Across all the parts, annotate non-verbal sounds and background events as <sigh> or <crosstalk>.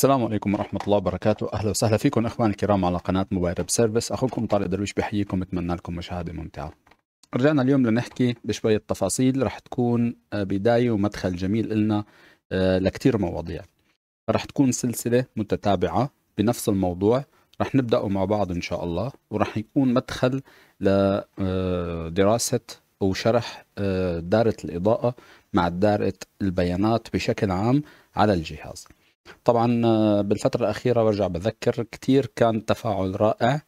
السلام عليكم ورحمة الله وبركاته أهلا وسهلا فيكم أخواني الكرام على قناة موبايل ريب سيرفيس أخوكم طارق درويش بحييكم أتمنى لكم مشاهدة ممتعة رجعنا اليوم لنحكي بشوية تفاصيل رح تكون آه، بداية ومدخل جميل إلنا آه، لكتير مواضيع رح تكون سلسلة متتابعة بنفس الموضوع رح نبدأ مع بعض إن شاء الله ورح يكون مدخل لدراسة آه، أو شرح دارة الإضاءة مع دارة البيانات بشكل عام على الجهاز طبعا آه، بالفترة الأخيرة برجع بذكر كتير كان تفاعل رائع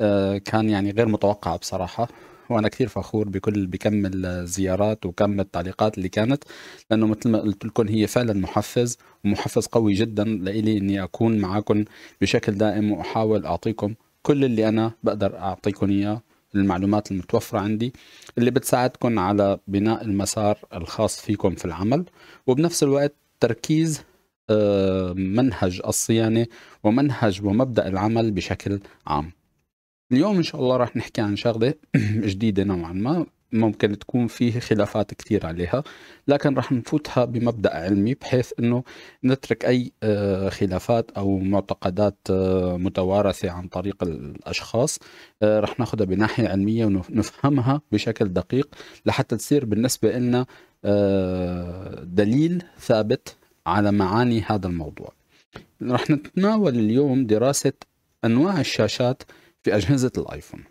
آه، كان يعني غير متوقع بصراحة وانا كثير فخور بكل بكم الزيارات وكم التعليقات اللي كانت لانه مثل ما قلت لكم هي فعلا محفز ومحفز قوي جدا لإلي اني اكون معكم بشكل دائم واحاول اعطيكم كل اللي انا بقدر اعطيكم اياه المعلومات المتوفرة عندي اللي بتساعدكم على بناء المسار الخاص فيكم في العمل وبنفس الوقت تركيز منهج الصيانة ومنهج ومبدأ العمل بشكل عام اليوم إن شاء الله راح نحكي عن شغلة <clears throat> جديدة نوعا ما ممكن تكون فيه خلافات كثير عليها لكن راح نفوتها بمبدأ علمي بحيث أنه نترك أي آه، خلافات أو معتقدات آه، متوارثة عن طريق الأشخاص آه، راح ناخذها بناحية علمية ونفهمها بشكل دقيق لحتى تصير بالنسبة لنا دليل ثابت على معاني هذا الموضوع رح نتناول اليوم دراسة أنواع الشاشات في أجهزة الآيفون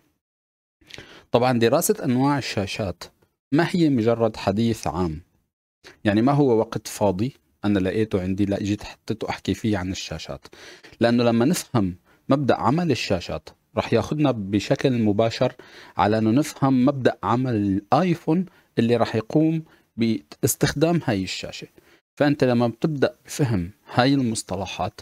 طبعا دراسة أنواع الشاشات ما هي مجرد حديث عام يعني ما هو وقت فاضي أنا لقيته عندي لا جيت حطيته أحكي فيه عن الشاشات لأنه لما نفهم مبدأ عمل الشاشات رح ياخذنا بشكل مباشر على أنه نفهم مبدأ عمل الآيفون اللي رح يقوم باستخدام هاي الشاشة فانت لما بتبدا بفهم هاي المصطلحات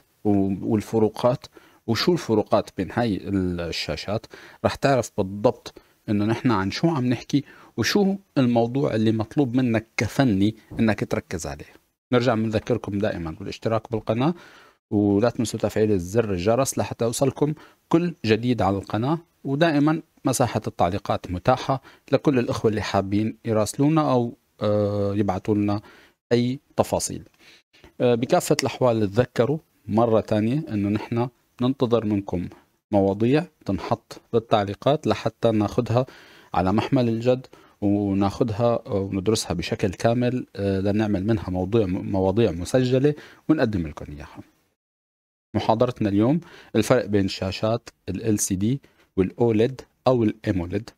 والفروقات وشو الفروقات بين هاي الشاشات رح تعرف بالضبط انه نحن عن شو عم نحكي وشو الموضوع اللي مطلوب منك كفني انك تركز عليه نرجع بنذكركم دائما بالاشتراك بالقناه ولا تنسوا تفعيل زر الجرس لحتى يوصلكم كل جديد على القناه ودائما مساحه التعليقات متاحه لكل الاخوه اللي حابين يراسلونا او آه، يبعثوا لنا أي تفاصيل آه، بكافة الأحوال تذكروا مرة ثانيه أنه نحن ننتظر منكم مواضيع تنحط بالتعليقات لحتى ناخذها على محمل الجد وناخذها وندرسها بشكل كامل آه، لنعمل منها موضوع مواضيع مسجلة ونقدم لكم إياها محاضرتنا اليوم الفرق بين شاشات ال LCD وال e أو الاموليد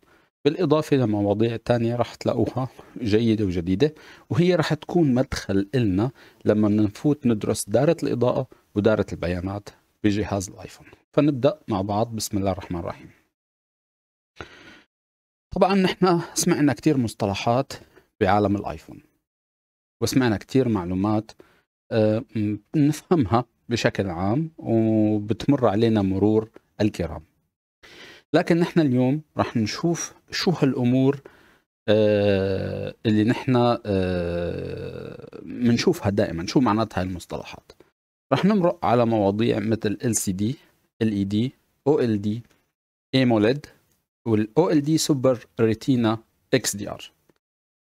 بالإضافة لمواضيع تانية رح تلاقوها جيدة وجديدة وهي رح تكون مدخل إلنا لما نفوت ندرس دارة الإضاءة ودارة البيانات بجهاز الآيفون فنبدأ مع بعض بسم الله الرحمن الرحيم طبعا نحن سمعنا كتير مصطلحات بعالم الآيفون وسمعنا كتير معلومات آه، نفهمها بشكل عام وبتمر علينا مرور الكرام لكن نحن اليوم رح نشوف شو هالامور آه اللي نحن بنشوفها آه دائما شو معناتها المصطلحات رح نمرق على مواضيع مثل LCD LED OLD AMOLED وال دي سوبر ريتينا XDR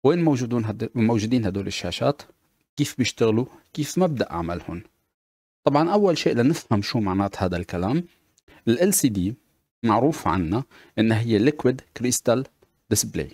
وين موجودون هدول موجودين هدول الشاشات كيف بيشتغلوا كيف مبدا عملهم طبعا اول شيء لنفهم شو معنات هذا الكلام ال LCD معروف عنا انها هي ليكويد كريستال ديسبلاي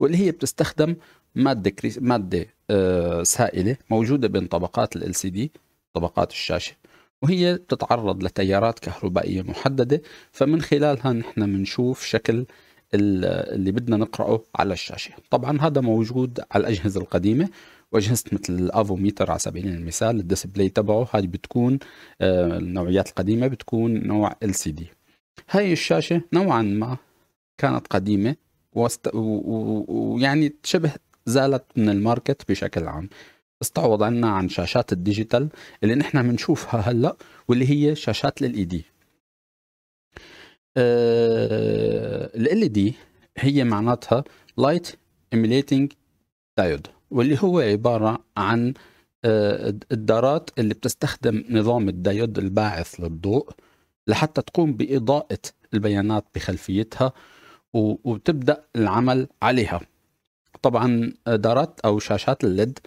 واللي هي بتستخدم ماده كريس ماده آه سائله موجوده بين طبقات ال سي دي طبقات الشاشه وهي بتتعرض لتيارات كهربائيه محدده فمن خلالها نحن بنشوف شكل اللي بدنا نقراه على الشاشه طبعا هذا موجود على الاجهزه القديمه واجهزه مثل الافوميتر على سبيل المثال الديسبلاي تبعه هاي بتكون آه، النوعيات القديمه بتكون نوع ال سي دي هاي الشاشة نوعا ما كانت قديمة وست... ويعني شبه زالت من الماركت بشكل عام استعوض عنا عن شاشات الديجيتال اللي نحن بنشوفها هلا واللي هي شاشات للاي دي آه، ال دي هي معناتها لايت ايميليتنج دايود واللي هو عبارة عن آه، الدارات اللي بتستخدم نظام الدايود الباعث للضوء لحتى تقوم باضاءه البيانات بخلفيتها وتبدا العمل عليها طبعا دارات او شاشات الليد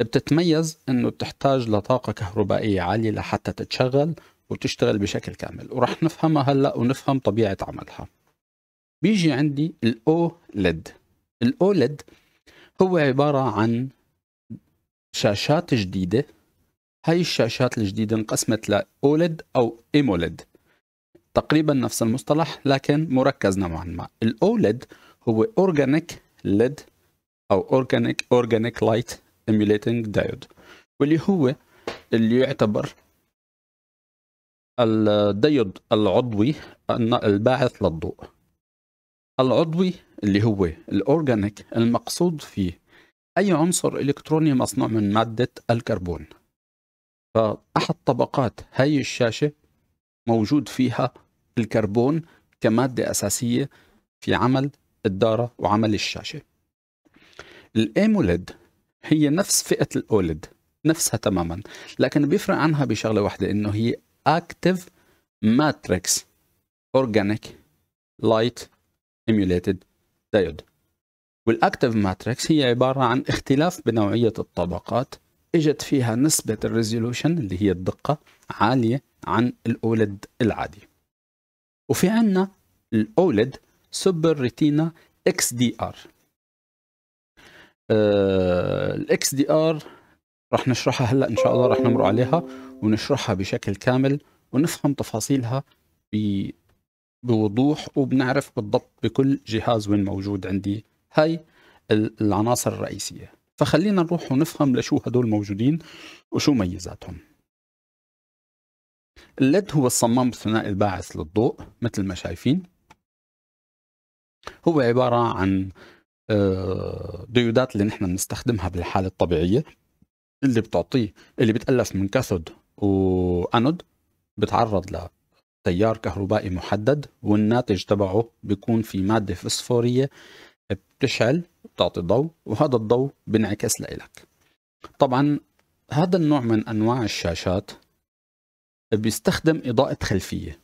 بتتميز انه بتحتاج لطاقه كهربائيه عاليه لحتى تتشغل وتشتغل بشكل كامل ورح نفهمها هلا ونفهم طبيعه عملها بيجي عندي الأوليد الأوليد هو عباره عن شاشات جديده هاي الشاشات الجديده انقسمت لأوليد او ايمولد تقريبا نفس المصطلح لكن مركز نوعا ما الاولد e هو اورجانيك ليد e او اورجانيك اورجانيك لايت ايميليتنج دايود واللي هو اللي يعتبر الديود العضوي الباعث للضوء العضوي اللي هو الاورجانيك المقصود فيه اي عنصر الكتروني مصنوع من ماده الكربون فاحد طبقات هاي الشاشه موجود فيها الكربون كمادة أساسية في عمل الدارة وعمل الشاشة الأموليد هي نفس فئة الأولد نفسها تماما لكن بيفرق عنها بشغلة واحدة إنه هي أكتف ماتريكس أورجانيك لايت إيموليتد دايود والأكتف ماتريكس هي عبارة عن اختلاف بنوعية الطبقات اجت فيها نسبة الريزولوشن اللي هي الدقة عالية عن الأولد العادي وفي عندنا الاولد سوبر ريتينا اكس دي ار آه، الاكس دي ار رح نشرحها هلا ان شاء الله رح نمر عليها ونشرحها بشكل كامل ونفهم تفاصيلها ب... بوضوح وبنعرف بالضبط بكل جهاز وين موجود عندي هاي العناصر الرئيسيه فخلينا نروح ونفهم لشو هدول موجودين وشو ميزاتهم الليد هو الصمام الثنائي الباعث للضوء مثل ما شايفين هو عبارة عن آه، ديودات اللي نحن بنستخدمها بالحالة الطبيعية اللي بتعطيه اللي بتألف من كاثود وأنود بتعرض لتيار كهربائي محدد والناتج تبعه بيكون في مادة فسفورية بتشعل بتعطي ضوء وهذا الضوء بينعكس لإلك طبعا هذا النوع من أنواع الشاشات بيستخدم إضاءة خلفية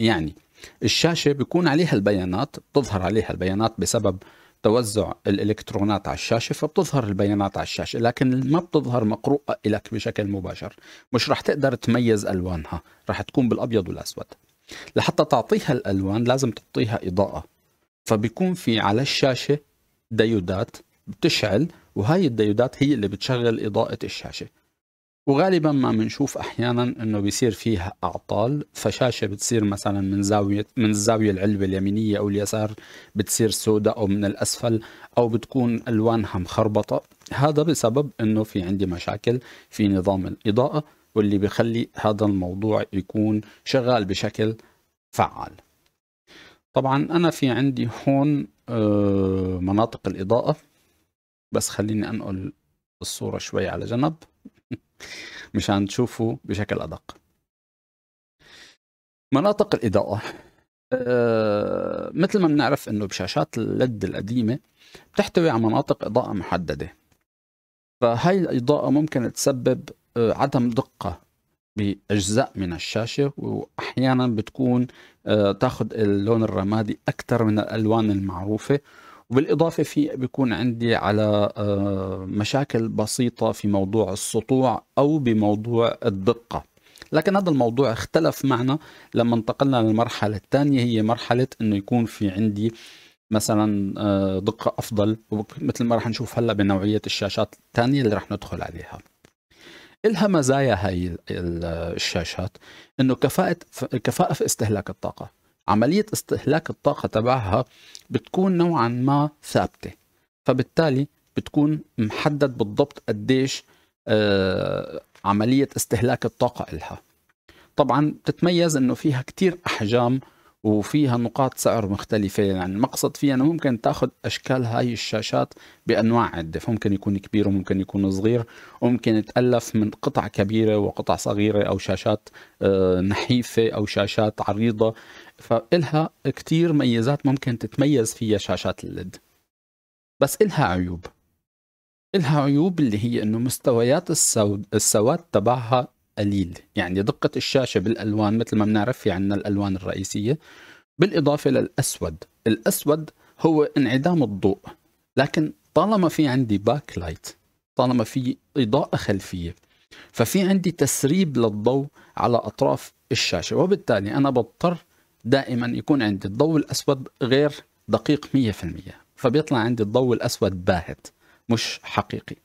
يعني الشاشة بيكون عليها البيانات بتظهر عليها البيانات بسبب توزع الالكترونات على الشاشه فبتظهر البيانات على الشاشه لكن ما بتظهر مقروءه لك بشكل مباشر مش رح تقدر تميز الوانها رح تكون بالابيض والاسود لحتى تعطيها الالوان لازم تعطيها اضاءه فبيكون في على الشاشه ديودات بتشعل وهاي الديودات هي اللي بتشغل اضاءه الشاشه وغالبا ما بنشوف احيانا انه بيصير فيها اعطال فشاشه بتصير مثلا من زاويه من الزاويه العلبه اليمينيه او اليسار بتصير سوداء او من الاسفل او بتكون الوانها مخربطه هذا بسبب انه في عندي مشاكل في نظام الاضاءه واللي بخلي هذا الموضوع يكون شغال بشكل فعال طبعا انا في عندي هون آه، مناطق الاضاءه بس خليني انقل الصوره شوي على جنب <laughs> مش هنشوفه بشكل ادق مناطق الاضاءه أه مثل ما بنعرف انه بشاشات الليد القديمه بتحتوي على مناطق اضاءه محدده فهي الاضاءه ممكن تسبب آه، عدم دقه باجزاء من الشاشه واحيانا بتكون آه، تاخذ اللون الرمادي اكثر من الالوان المعروفه وبالاضافه في بيكون عندي على آه، مشاكل بسيطه في موضوع السطوع او بموضوع الدقه لكن هذا الموضوع اختلف معنا لما انتقلنا للمرحله الثانيه هي مرحله انه يكون في عندي مثلا آه، دقه افضل مثل ما رح نشوف هلا بنوعيه الشاشات الثانيه اللي رح ندخل عليها إلها مزايا هاي الشاشات انه كفاءة كفاءة في استهلاك الطاقة عملية استهلاك الطاقة تبعها بتكون نوعا ما ثابتة فبالتالي بتكون محدد بالضبط قديش آه، عملية استهلاك الطاقة إلها طبعا بتتميز أنه فيها كتير أحجام وفيها نقاط سعر مختلفة يعني المقصد فيها أنه ممكن تأخذ أشكال هاي الشاشات بأنواع عدة فممكن يكون كبير وممكن يكون صغير وممكن يتألف من قطع كبيرة وقطع صغيرة أو شاشات آه، نحيفة أو شاشات عريضة فإلها كتير ميزات ممكن تتميز فيها شاشات الليد بس إلها عيوب إلها عيوب اللي هي أنه مستويات السواد تبعها قليل يعني دقة الشاشة بالألوان مثل ما بنعرف في عندنا الألوان الرئيسية بالإضافة للأسود الأسود هو انعدام الضوء لكن طالما في عندي باك لايت طالما في إضاءة خلفية ففي عندي تسريب للضوء على أطراف الشاشة وبالتالي أنا بضطر دائما يكون عندي الضوء الأسود غير دقيق 100% فبيطلع عندي الضوء الأسود باهت مش حقيقي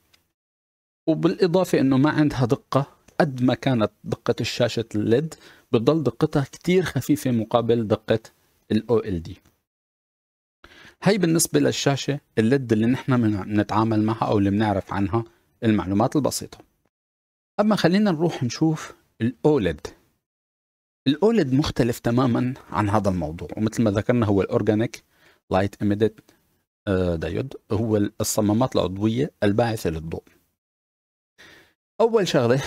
وبالإضافة أنه ما عندها دقة قد ما كانت دقة الشاشة الليد بتضل دقتها كتير خفيفة مقابل دقة ال OLED هي بالنسبة للشاشة الليد اللي نحن بنتعامل معها أو اللي بنعرف عنها المعلومات البسيطة أما خلينا نروح نشوف الأولد e الأولد e مختلف تماما عن هذا الموضوع ومثل ما ذكرنا هو الأورجانيك لايت ايميدد آه، دايود هو الصمامات العضوية الباعثة للضوء أول شغلة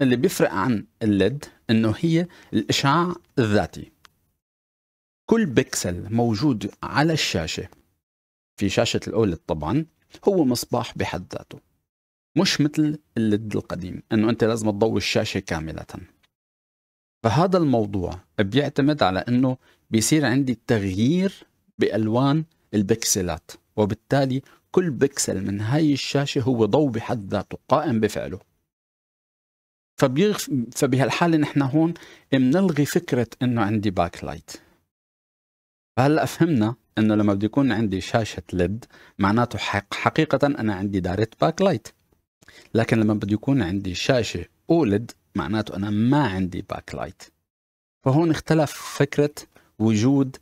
اللي بيفرق عن الليد انه هي الاشعاع الذاتي كل بكسل موجود على الشاشه في شاشه الاولد طبعا هو مصباح بحد ذاته مش مثل الليد القديم انه انت لازم تضوي الشاشه كامله فهذا الموضوع بيعتمد على انه بيصير عندي تغيير بالوان البكسلات وبالتالي كل بكسل من هاي الشاشه هو ضوء بحد ذاته قائم بفعله فبيغف... فبهالحاله نحن هون بنلغي فكره انه عندي باك لايت فهلا فهمنا انه لما بده يكون عندي شاشه ليد معناته حق... حقيقه انا عندي دايركت باك لايت لكن لما بده يكون عندي شاشه اولد معناته انا ما عندي باك لايت فهون اختلف فكره وجود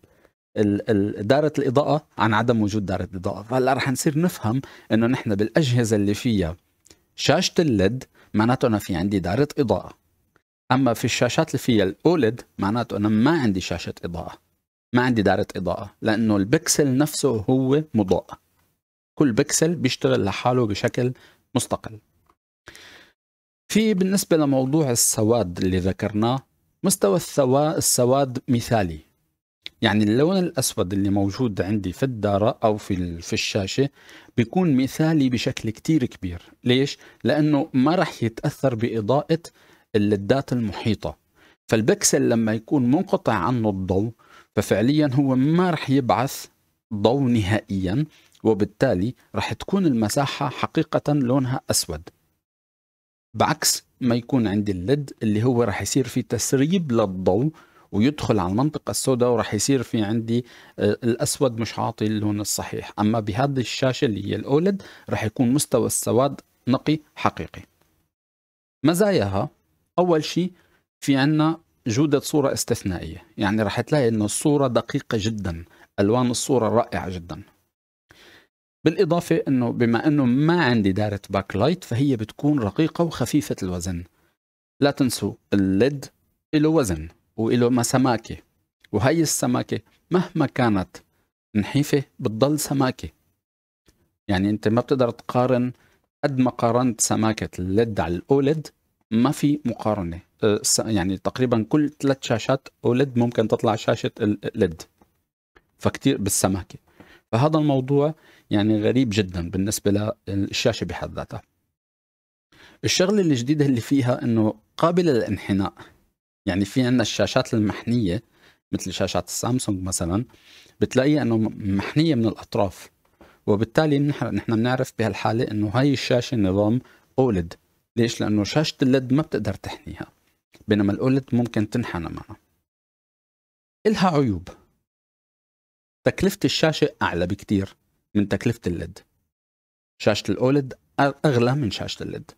دائرة الإضاءة عن عدم وجود دائرة الإضاءة فهلا رح نصير نفهم إنه نحن بالأجهزة اللي فيها شاشة الليد معناته أنا في عندي دائرة إضاءة أما في الشاشات اللي فيها الأولد معناته أنا ما عندي شاشة إضاءة ما عندي دائرة إضاءة لأنه البكسل نفسه هو مضاء كل بكسل بيشتغل لحاله بشكل مستقل في بالنسبة لموضوع السواد اللي ذكرناه مستوى السواد مثالي يعني اللون الأسود اللي موجود عندي في الدارة أو في في الشاشة بيكون مثالي بشكل كتير كبير ليش؟ لأنه ما راح يتأثر بإضاءة اللدات المحيطة فالبكسل لما يكون منقطع عنه الضوء ففعليا هو ما راح يبعث ضوء نهائيا وبالتالي راح تكون المساحة حقيقة لونها أسود بعكس ما يكون عندي الليد اللي هو راح يصير في تسريب للضوء ويدخل على المنطقه السوداء وراح يصير في عندي آه، الاسود مش عاطي اللون الصحيح اما بهذه الشاشه اللي هي الاولد راح يكون مستوى السواد نقي حقيقي مزاياها اول شيء في عندنا جودة صورة استثنائية يعني راح تلاقي أن الصورة دقيقة جدا ألوان الصورة رائعة جدا بالإضافة أنه بما أنه ما عندي دائرة باك لايت فهي بتكون رقيقة وخفيفة الوزن لا تنسوا الليد له وزن وله ما سماكه وهي السماكه مهما كانت نحيفه بتضل سماكه يعني انت ما بتقدر تقارن قد ما قارنت سماكه الليد على الاولد ما في مقارنه يعني تقريبا كل ثلاث شاشات اولد ممكن تطلع شاشه الليد فكتير بالسماكه فهذا الموضوع يعني غريب جدا بالنسبه للشاشه بحد ذاتها الشغله الجديده اللي فيها انه قابله للانحناء يعني في عندنا الشاشات المحنيه مثل شاشات السامسونج مثلا بتلاقي انه محنيه من الاطراف وبالتالي نحن بنعرف بهالحاله انه هاي الشاشه نظام اولد ليش؟ لانه شاشه الليد ما بتقدر تحنيها بينما الاولد ممكن تنحنى معها إلها عيوب تكلفة الشاشة أعلى بكتير من تكلفة الليد شاشة الأولد أغلى من شاشة الليد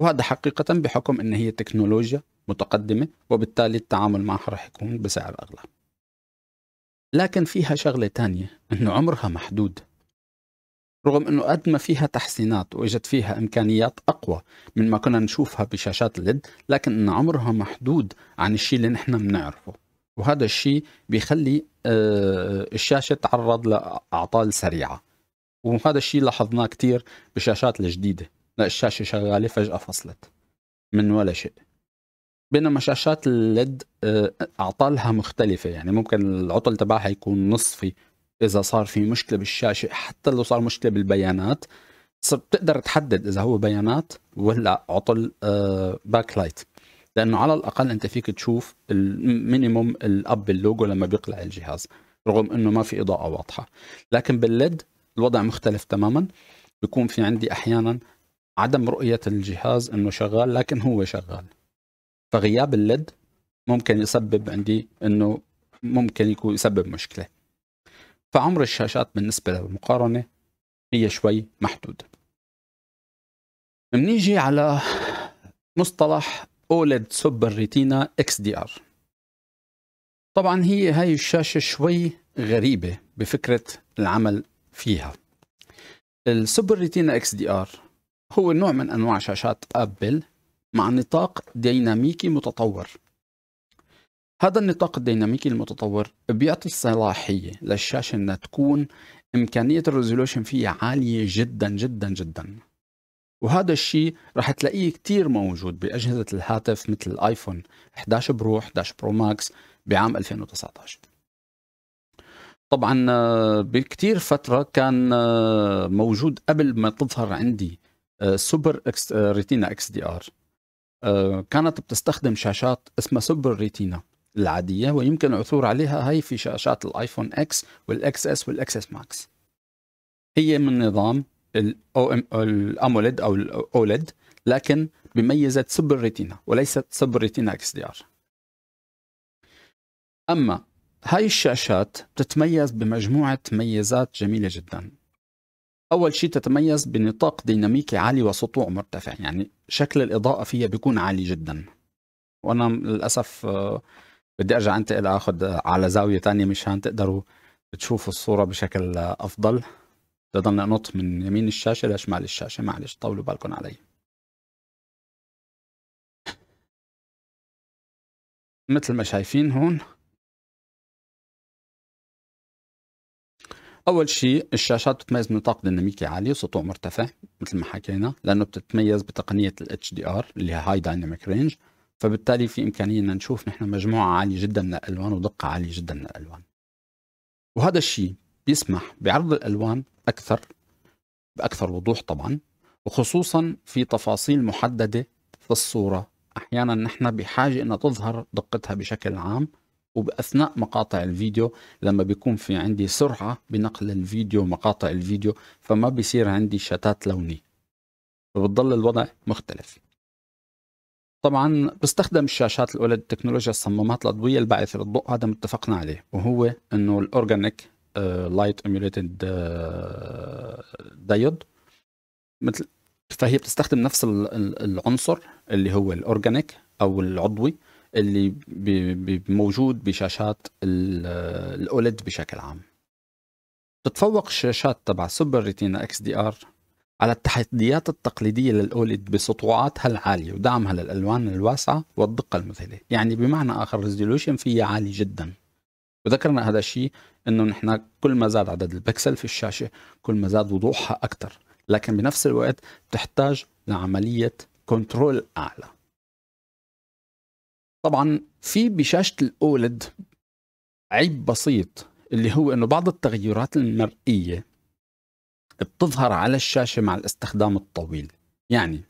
وهذا حقيقة بحكم أن هي تكنولوجيا متقدمة وبالتالي التعامل معها رح يكون بسعر أغلى لكن فيها شغلة تانية أنه عمرها محدود رغم أنه قد ما فيها تحسينات وإجت فيها إمكانيات أقوى من ما كنا نشوفها بشاشات الليد لكن أن عمرها محدود عن الشيء اللي نحن بنعرفه وهذا الشيء بيخلي آه، الشاشة تعرض لأعطال سريعة وهذا الشيء لاحظناه كثير بالشاشات الجديدة لا الشاشة شغالة فجأة فصلت من ولا شيء بينما شاشات الليد e آه، اعطالها مختلفه يعني ممكن العطل تبعها يكون نصفي اذا صار في مشكله بالشاشه حتى لو صار مشكله بالبيانات صرت بتقدر تحدد اذا هو بيانات ولا عطل باك آه، لايت لانه على الاقل انت فيك تشوف المينيموم الاب اللوجو لما بيقلع الجهاز رغم انه ما في اضاءه واضحه لكن بالليد e الوضع مختلف تماما بيكون في عندي احيانا عدم رؤيه الجهاز انه شغال لكن هو شغال فغياب الليد ممكن يسبب عندي انه ممكن يكون يسبب مشكله فعمر الشاشات بالنسبه للمقارنه هي شوي محدود بنيجي على مصطلح اولد سوبر ريتينا اكس دي ار طبعا هي هاي الشاشه شوي غريبه بفكره العمل فيها السوبر ريتينا اكس دي ار هو نوع من انواع شاشات ابل مع نطاق ديناميكي متطور هذا النطاق الديناميكي المتطور بيعطي الصلاحية للشاشة انها تكون امكانية الريزولوشن فيها عالية جدا جدا جدا وهذا الشيء رح تلاقيه كتير موجود بأجهزة الهاتف مثل الايفون 11 برو 11 برو ماكس بعام 2019 طبعا بكتير فترة كان موجود قبل ما تظهر عندي آه، سوبر اكس آه، ريتينا اكس دي ار آه، كانت بتستخدم شاشات اسمها سوبر ريتينا العاديه ويمكن العثور عليها هي في شاشات الايفون اكس والاكس اس والاكس اس ماكس هي من نظام الاموليد او الاوليد لكن بميزه سوبر ريتينا وليست سوبر ريتينا اكس دي ار اما هاي الشاشات بتتميز بمجموعه ميزات جميله جدا اول شيء تتميز بنطاق ديناميكي عالي وسطوع مرتفع يعني شكل الاضاءه فيها بيكون عالي جدا وانا للاسف آه، بدي ارجع انتقل اخذ على زاويه ثانيه مشان تقدروا تشوفوا الصوره بشكل افضل بضل انط من يمين الشاشه لشمال الشاشه معلش طولوا بالكم علي مثل ما شايفين هون اول شيء الشاشات بتميز بنطاق ديناميكي عالي وسطوع مرتفع مثل ما حكينا لانه بتتميز بتقنيه الاتش دي ار اللي هي هاي دايناميك رينج فبالتالي في امكانيه ان نشوف نحن مجموعه عاليه جدا من الالوان ودقه عاليه جدا من الالوان وهذا الشيء بيسمح بعرض الالوان اكثر باكثر وضوح طبعا وخصوصا في تفاصيل محدده في الصوره احيانا نحن بحاجه انها تظهر دقتها بشكل عام وباثناء مقاطع الفيديو لما بيكون في عندي سرعه بنقل الفيديو مقاطع الفيديو فما بيصير عندي شتات لوني فبتضل الوضع مختلف طبعا بستخدم الشاشات الاولد تكنولوجيا الصمامات الاضويه الباعثه للضوء هذا متفقنا عليه وهو انه الاورجانيك لايت ايميوليتد دايود مثل فهي بتستخدم نفس العنصر اللي هو الاورجانيك او العضوي اللي بي بي موجود بشاشات الاولد بشكل عام تتفوق الشاشات تبع سوبر ريتينا اكس دي ار على التحديات التقليدية للأولد بسطوعاتها العالية ودعمها للألوان الواسعة والدقة المذهلة يعني بمعنى آخر ريزولوشن فيها عالي جدا وذكرنا هذا الشيء أنه نحن كل ما زاد عدد البكسل في الشاشة كل ما زاد وضوحها أكثر لكن بنفس الوقت تحتاج لعملية كنترول أعلى طبعا في بشاشه الاولد عيب بسيط اللي هو انه بعض التغيرات المرئيه بتظهر على الشاشه مع الاستخدام الطويل يعني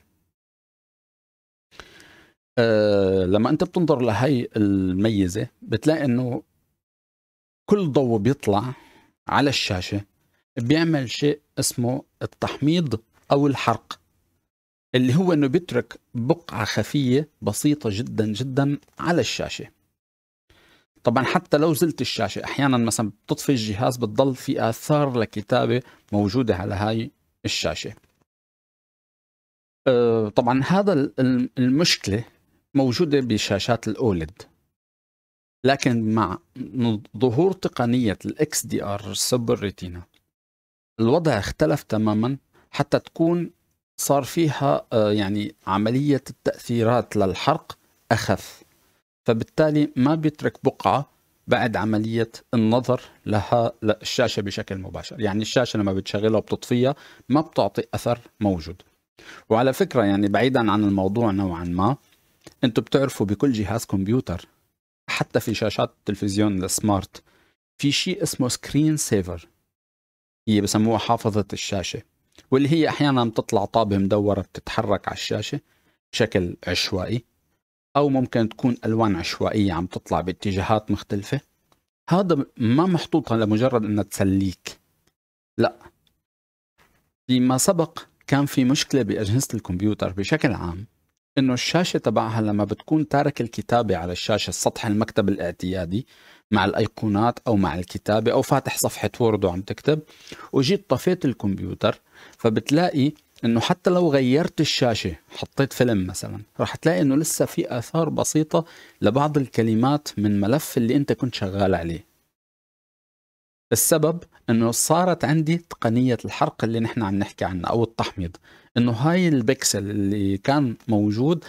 أه لما انت بتنظر لهي الميزه بتلاقي انه كل ضوء بيطلع على الشاشه بيعمل شيء اسمه التحميض او الحرق اللي هو انه بيترك بقعه خفيه بسيطه جدا جدا على الشاشه طبعا حتى لو زلت الشاشه احيانا مثلا بتطفي الجهاز بتضل في اثار لكتابه موجوده على هاي الشاشه أه، طبعا هذا المشكله موجوده بشاشات الاولد لكن مع ظهور تقنيه الاكس دي ار سب الريتينا الوضع اختلف تماما حتى تكون صار فيها آه، يعني عملية التأثيرات للحرق أخف فبالتالي ما بيترك بقعة بعد عملية النظر لها للشاشة بشكل مباشر يعني الشاشة لما بتشغلها وبتطفيها ما بتعطي أثر موجود وعلى فكرة يعني بعيدا عن الموضوع نوعا ما انتم بتعرفوا بكل جهاز كمبيوتر حتى في شاشات التلفزيون السمارت في شيء اسمه سكرين سيفر هي بسموها حافظة الشاشة واللي هي احيانا بتطلع طابه مدوره بتتحرك على الشاشه بشكل عشوائي او ممكن تكون الوان عشوائيه عم تطلع باتجاهات مختلفه هذا ما محطوط لمجرد انها تسليك لا فيما سبق كان في مشكله باجهزه الكمبيوتر بشكل عام انه الشاشه تبعها لما بتكون تارك الكتابه على الشاشه سطح المكتب الاعتيادي مع الايقونات او مع الكتابه او فاتح صفحه وورد وعم تكتب وجيت طفيت الكمبيوتر فبتلاقي انه حتى لو غيرت الشاشه حطيت فيلم مثلا راح تلاقي انه لسه في اثار بسيطه لبعض الكلمات من ملف اللي انت كنت شغال عليه السبب انه صارت عندي تقنيه الحرق اللي نحن عم نحكي عنها او التحميض انه هاي البكسل اللي كان موجود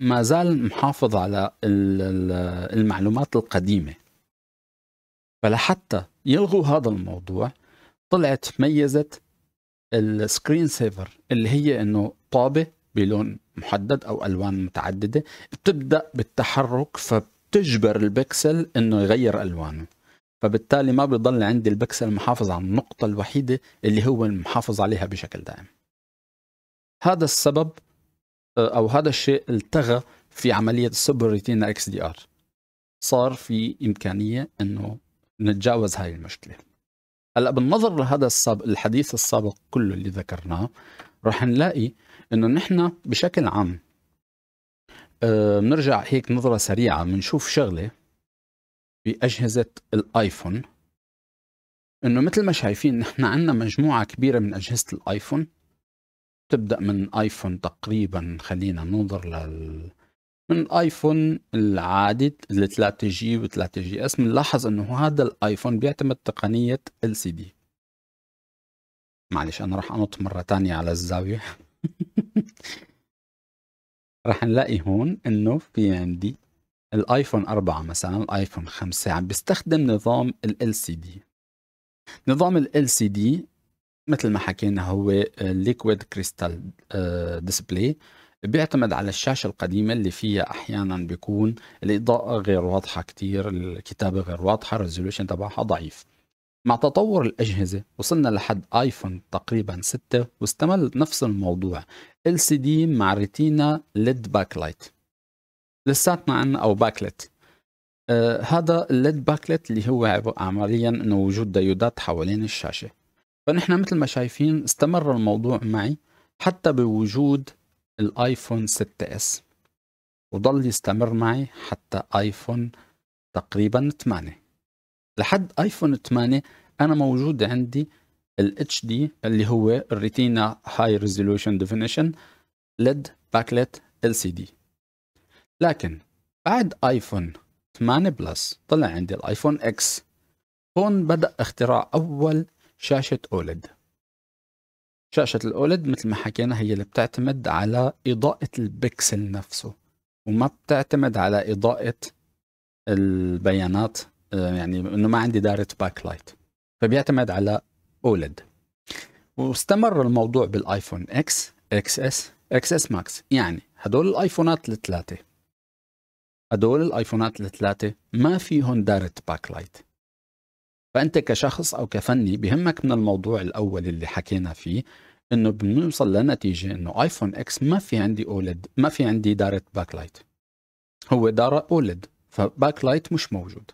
ما زال محافظ على المعلومات القديمه فلحتى يلغوا هذا الموضوع طلعت ميزه السكرين سيفر اللي هي انه طابه بلون محدد او الوان متعدده بتبدا بالتحرك فبتجبر البكسل انه يغير الوانه فبالتالي ما بيضل عندي البكسل محافظ على النقطه الوحيده اللي هو محافظ عليها بشكل دائم هذا السبب آه، او هذا الشيء التغى في عمليه السوبر ريتينا اكس دي ار صار في امكانيه انه نتجاوز هاي المشكله هلا بالنظر لهذا السابق الحديث السابق كله اللي ذكرناه رح نلاقي انه نحن بشكل عام آه، بنرجع هيك نظرة سريعة بنشوف شغلة بأجهزة الآيفون إنه مثل ما شايفين نحن عندنا مجموعة كبيرة من أجهزة الآيفون تبدأ من آيفون تقريبا خلينا ننظر لل من الايفون العادي ال 3 جي و 3 جي اس بنلاحظ انه هذا الايفون بيعتمد تقنيه ال سي دي معلش انا راح انط مره تانية على الزاويه <laughs> راح نلاقي هون انه في عندي الايفون 4 مثلا الايفون 5 عم بيستخدم نظام ال سي دي نظام ال سي دي مثل ما حكينا هو ليكويد كريستال ديسبلاي بيعتمد على الشاشة القديمة اللي فيها أحيانا بيكون الإضاءة غير واضحة كتير الكتابة غير واضحة الريزولوشن تبعها ضعيف مع تطور الأجهزة وصلنا لحد آيفون تقريبا 6 واستمل نفس الموضوع LCD مع ريتينا ليد باك لايت لساتنا عنا أو باكلت آه هذا الليد باك لت اللي هو عمليا انه وجود ديودات حوالين الشاشه فنحن مثل ما شايفين استمر الموضوع معي حتى بوجود الايفون 6 اس وضل يستمر معي حتى ايفون تقريبا 8 لحد ايفون 8 انا موجود عندي ال اتش دي اللي هو الريتينا هاي ريزولوشن ديفينيشن ليد باكلت ال سي دي لكن بعد ايفون 8 بلس طلع عندي الايفون اكس هون بدا اختراع اول شاشه اولد شاشة الأولد مثل ما حكينا هي اللي بتعتمد على إضاءة البكسل نفسه وما بتعتمد على إضاءة البيانات آه، يعني إنه ما عندي دائرة باك لايت فبيعتمد على أولد واستمر الموضوع بالآيفون إكس إكس إس إكس إس ماكس يعني هدول الآيفونات الثلاثة هدول الآيفونات الثلاثة ما فيهم دائرة باك لايت فانت كشخص او كفني بهمك من الموضوع الاول اللي حكينا فيه انه بنوصل لنتيجه انه ايفون اكس ما في عندي اولد ما في عندي دارت باك لايت هو دارة اولد فباك لايت مش موجود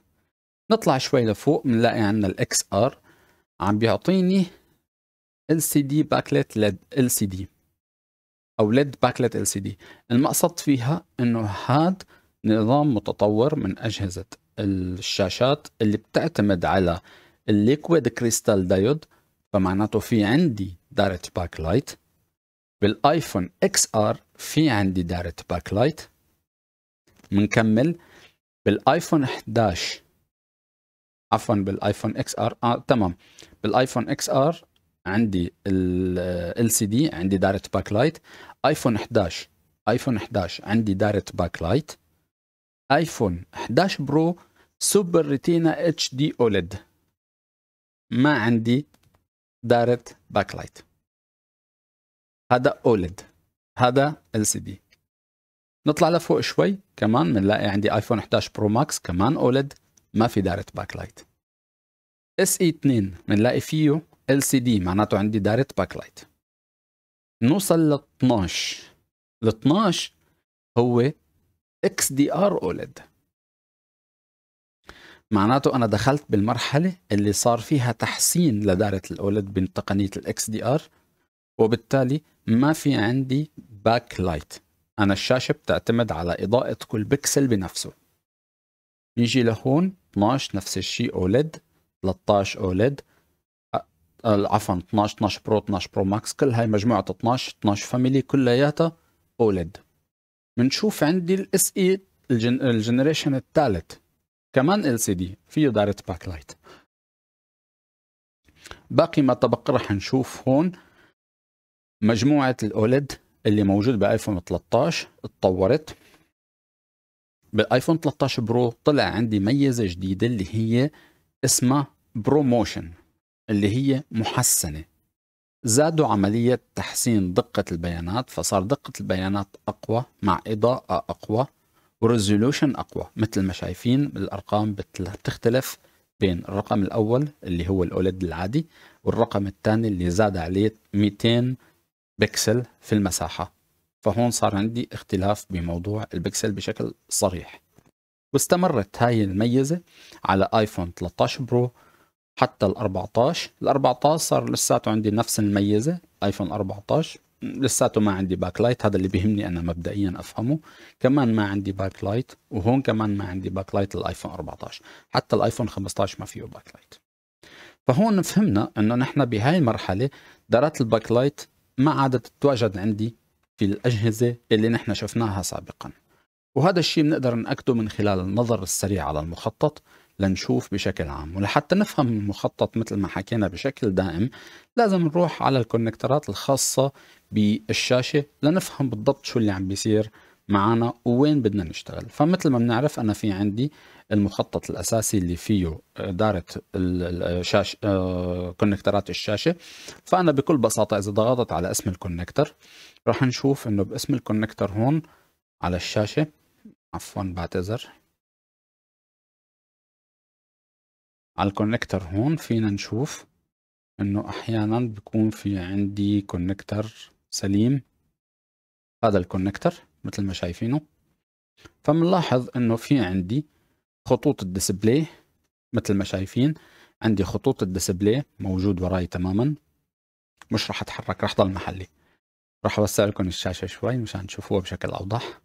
نطلع شوي لفوق بنلاقي عندنا الاكس ار عم بيعطيني ال سي دي باكلت ليد ال سي دي او ليد باكلت ال سي دي المقصد فيها انه هاد نظام متطور من اجهزه الشاشات اللي بتعتمد على الليكويد كريستال دايود فمعناته في عندي دايركت باك لايت بالايفون اكس ار في عندي دايركت باك لايت بنكمل بالايفون 11 عفوا بالايفون اكس ار آه تمام بالايفون اكس ار عندي ال سي دي عندي دايركت باك لايت ايفون 11 ايفون 11 عندي دايركت باك لايت ايفون 11 برو سوبر ريتينا اتش دي اوليد ما عندي دايركت لايت هذا اوليد هذا ال سي دي نطلع لفوق شوي كمان بنلاقي عندي ايفون 11 برو ماكس كمان اوليد ما في دايركت لايت اس اي 2 بنلاقي فيه ال سي دي معناته عندي دايركت لايت نوصل ل 12 ال 12 هو اكس دي ار اولد معناته انا دخلت بالمرحله اللي صار فيها تحسين لدائره الاولد بتقنيه الاكس دي ار وبالتالي ما في عندي باك لايت انا الشاشه بتعتمد على اضاءه كل بكسل بنفسه نيجي لهون 12 نفس الشيء اولد 13 اولد عفوا 12 12 برو 12 برو ماكس كل هاي مجموعه 12 12 فاميلي كلياتها اولد بنشوف عندي الاس اي الجنريشن الثالث كمان ال سي دي فيه دايركت باك لايت باقي ما تبقى رح نشوف هون مجموعة الأولد e اللي موجود بايفون 13 اتطورت بالايفون 13 برو طلع عندي ميزة جديدة اللي هي اسمها بروموشن اللي هي محسنة زادوا عملية تحسين دقة البيانات فصار دقة البيانات أقوى مع إضاءة أقوى وريزولوشن أقوى مثل ما شايفين الأرقام بتختلف بين الرقم الأول اللي هو الأولد العادي والرقم الثاني اللي زاد عليه 200 بكسل في المساحة فهون صار عندي اختلاف بموضوع البكسل بشكل صريح واستمرت هاي الميزة على آيفون 13 برو حتى ال 14 ال 14 صار لساته عندي نفس الميزه ايفون 14 لساته ما عندي باك لايت هذا اللي بيهمني انا مبدئيا افهمه كمان ما عندي باك لايت وهون كمان ما عندي باك لايت للايفون 14 حتى الايفون 15 ما فيه باك لايت فهون فهمنا انه نحن بهاي المرحله دارات الباك لايت ما عادت تتواجد عندي في الاجهزه اللي نحن شفناها سابقا وهذا الشيء بنقدر ناكده من خلال النظر السريع على المخطط لنشوف بشكل عام ولحتى نفهم المخطط مثل ما حكينا بشكل دائم لازم نروح على الكونكترات الخاصة بالشاشة لنفهم بالضبط شو اللي عم بيصير معنا ووين بدنا نشتغل فمثل ما بنعرف أنا في عندي المخطط الأساسي اللي فيه آه، دارة الشاش آه، آه، كونكترات الشاشة فأنا بكل بساطة إذا ضغطت على اسم الكونكتر رح نشوف إنه باسم الكونكتر هون على الشاشة عفوا بعتذر على الكونكتر هون فينا نشوف انه احيانا بيكون في عندي كونكتر سليم هذا الكونكتر مثل ما شايفينه فمنلاحظ انه في عندي خطوط الديسبلاي مثل ما شايفين عندي خطوط الديسبلاي موجود وراي تماما مش راح اتحرك راح ضل محلي راح اوسع لكم الشاشه شوي مشان تشوفوها بشكل اوضح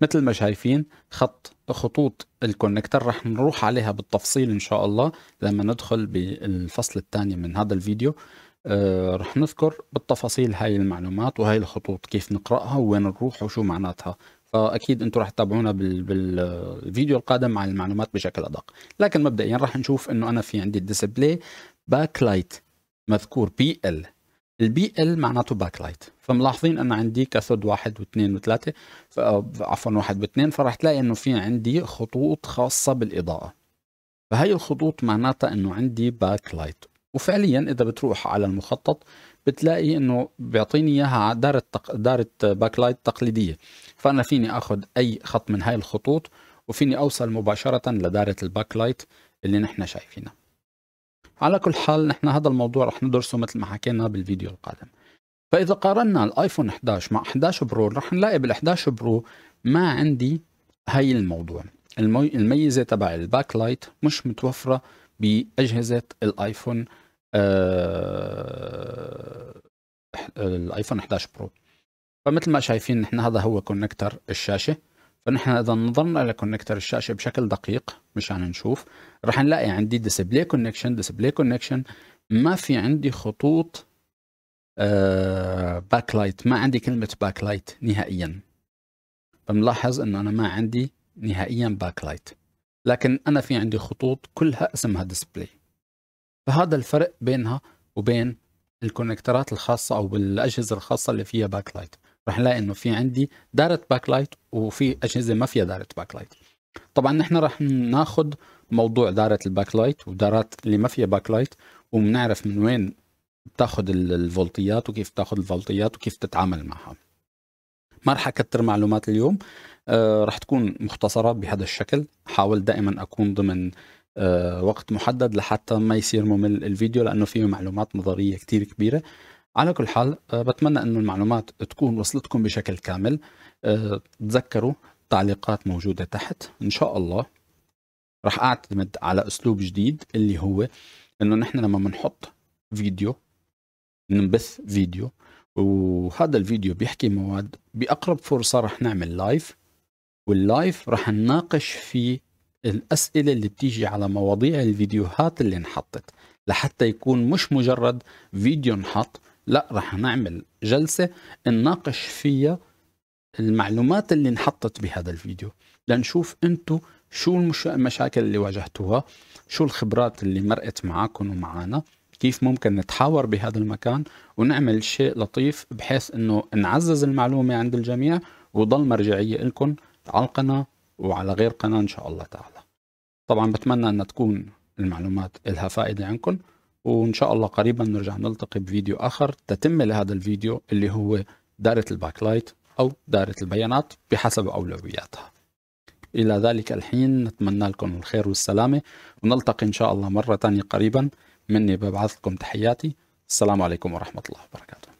مثل ما شايفين خط خطوط الكونكتر رح نروح عليها بالتفصيل ان شاء الله لما ندخل بالفصل الثاني من هذا الفيديو آه، رح نذكر بالتفاصيل هاي المعلومات وهاي الخطوط كيف نقراها وين نروح وشو معناتها فاكيد انتم رح تتابعونا بالفيديو القادم مع المعلومات بشكل ادق لكن مبدئيا رح نشوف انه انا في عندي الديسبلاي باك لايت مذكور بي ال البي ال معناته باك لايت فملاحظين انا عندي كاثود واحد واثنين وثلاثه عفوا واحد واثنين فراح تلاقي انه في عندي خطوط خاصه بالاضاءه فهي الخطوط معناتها انه عندي باك لايت وفعليا اذا بتروح على المخطط بتلاقي انه بيعطيني اياها دارة دارة باك لايت تقليديه فانا فيني اخذ اي خط من هاي الخطوط وفيني اوصل مباشره لدارة الباك لايت اللي نحن شايفينها على كل حال نحن هذا الموضوع رح ندرسه مثل ما حكينا بالفيديو القادم فاذا قارنا الايفون 11 مع 11 برو رح نلاقي بال11 برو ما عندي هاي الموضوع الميزه تبع الباك لايت مش متوفره باجهزه الايفون آه... الايفون 11 برو فمثل ما شايفين نحن هذا هو كونكتر الشاشه فنحن اذا نظرنا لكونكتر الشاشه بشكل دقيق مشان نشوف راح نلاقي عندي ديسبلاي كونكشن ديسبلاي كونكشن ما في عندي خطوط آه باك لايت ما عندي كلمه باك لايت نهائيا فملاحظ انه انا ما عندي نهائيا باك لايت لكن انا في عندي خطوط كلها اسمها ديسبلاي فهذا الفرق بينها وبين الكونكترات الخاصه او بالاجهزه الخاصه اللي فيها باك لايت رح نلاقي انه في عندي دايركت باك لايت وفي اجهزه ما فيها دايركت باك لايت طبعا نحن رح ناخذ موضوع دائره الباك لايت ودارات اللي ما فيها باك لايت وبنعرف من وين بتاخذ الفولتيات وكيف بتاخذ الفولتيات وكيف تتعامل معها ما رح اكثر معلومات اليوم آه رح تكون مختصره بهذا الشكل حاول دائما اكون ضمن آه وقت محدد لحتى ما يصير ممل الفيديو لانه فيه معلومات نظريه كتير كبيره على كل حال آه، بتمنى انه المعلومات تكون وصلتكم بشكل كامل آه، تذكروا التعليقات موجودة تحت ان شاء الله رح اعتمد على اسلوب جديد اللي هو انه نحن لما بنحط فيديو ننبث فيديو وهذا الفيديو بيحكي مواد باقرب فرصة رح نعمل لايف واللايف رح نناقش فيه الاسئلة اللي بتيجي على مواضيع الفيديوهات اللي انحطت لحتى يكون مش مجرد فيديو انحط لا رح نعمل جلسة نناقش فيها المعلومات اللي انحطت بهذا الفيديو لنشوف انتم شو المشاكل اللي واجهتوها شو الخبرات اللي مرقت معاكم ومعانا كيف ممكن نتحاور بهذا المكان ونعمل شيء لطيف بحيث انه نعزز المعلومة عند الجميع وضل مرجعية لكم على القناة وعلى غير قناة ان شاء الله تعالى طبعا بتمنى ان تكون المعلومات لها فائدة عندكم وان شاء الله قريبا نرجع نلتقي بفيديو اخر تتم لهذا الفيديو اللي هو دائره الباك لايت او دائره البيانات بحسب اولوياتها الى ذلك الحين نتمنى لكم الخير والسلامه ونلتقي ان شاء الله مره ثانيه قريبا مني ببعث لكم تحياتي السلام عليكم ورحمه الله وبركاته